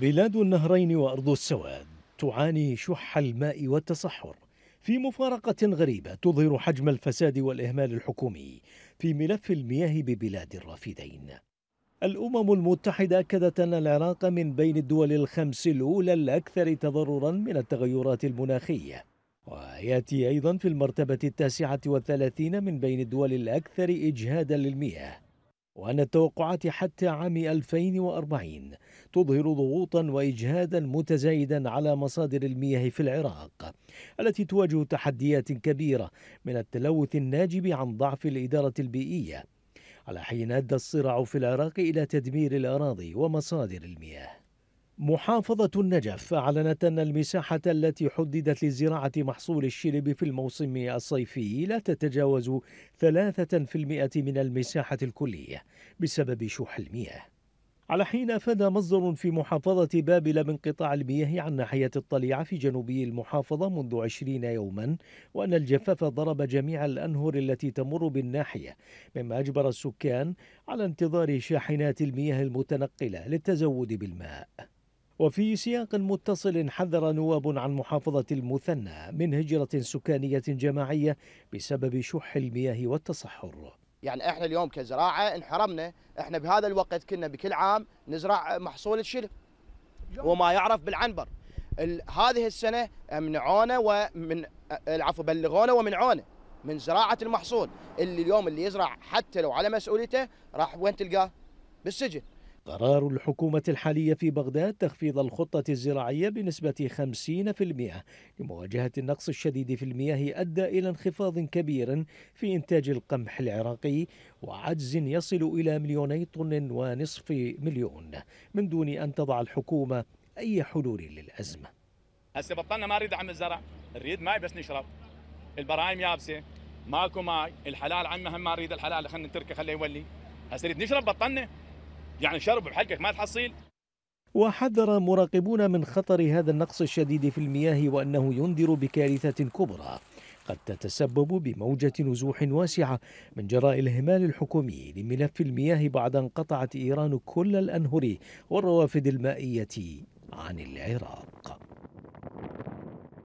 بلاد النهرين وأرض السواد تعاني شح الماء والتصحر في مفارقة غريبة تظهر حجم الفساد والإهمال الحكومي في ملف المياه ببلاد الرافدين الأمم المتحدة أكدت أن العراق من بين الدول الخمس الأولى الأكثر تضررا من التغيرات المناخية ويأتي أيضا في المرتبة التاسعة والثلاثين من بين الدول الأكثر إجهادا للمياه وأن التوقعات حتى عام 2040 تظهر ضغوطا وإجهادا متزايدا على مصادر المياه في العراق التي تواجه تحديات كبيرة من التلوث الناجب عن ضعف الإدارة البيئية على حين أدى الصراع في العراق إلى تدمير الأراضي ومصادر المياه محافظة النجف أعلنت أن المساحة التي حددت لزراعة محصول الشلب في الموسم الصيفي لا تتجاوز 3% من المساحة الكلية بسبب شح المياه على حين أفاد مصدر في محافظة بابل من قطاع المياه عن ناحية الطليعة في جنوبي المحافظة منذ عشرين يوما وأن الجفاف ضرب جميع الأنهر التي تمر بالناحية مما أجبر السكان على انتظار شاحنات المياه المتنقلة للتزود بالماء وفي سياق متصل حذر نواب عن محافظة المثنى من هجرة سكانية جماعية بسبب شح المياه والتصحر يعني احنا اليوم كزراعة انحرمنا احنا بهذا الوقت كنا بكل عام نزرع محصول الشلف وما يعرف بالعنبر هذه السنة منعونا ومن العفو بلغونا ومنعونا من زراعة المحصول اللي اليوم اللي يزرع حتى لو على مسؤوليته راح وين تلقاه بالسجن قرار الحكومة الحالية في بغداد تخفيض الخطة الزراعية بنسبة 50% لمواجهة النقص الشديد في المياه أدى إلى انخفاض كبير في إنتاج القمح العراقي وعجز يصل إلى مليوني طن ونصف مليون من دون أن تضع الحكومة أي حلول للأزمة هسه بطلنا ما نريد عم الزرع نريد ماي بس نشرب البرايم يابسة ماكو ماي الحلال عمه هم ما نريد الحلال خلينا نتركه خليه يولي هسه نريد نشرب بطلنا يعني شرب بحقك ما تحصيل وحذر مراقبون من خطر هذا النقص الشديد في المياه وأنه ينذر بكارثة كبرى قد تتسبب بموجة نزوح واسعة من جراء الهمال الحكومي لملف المياه بعد أن قطعت إيران كل الأنهر والروافد المائية عن العراق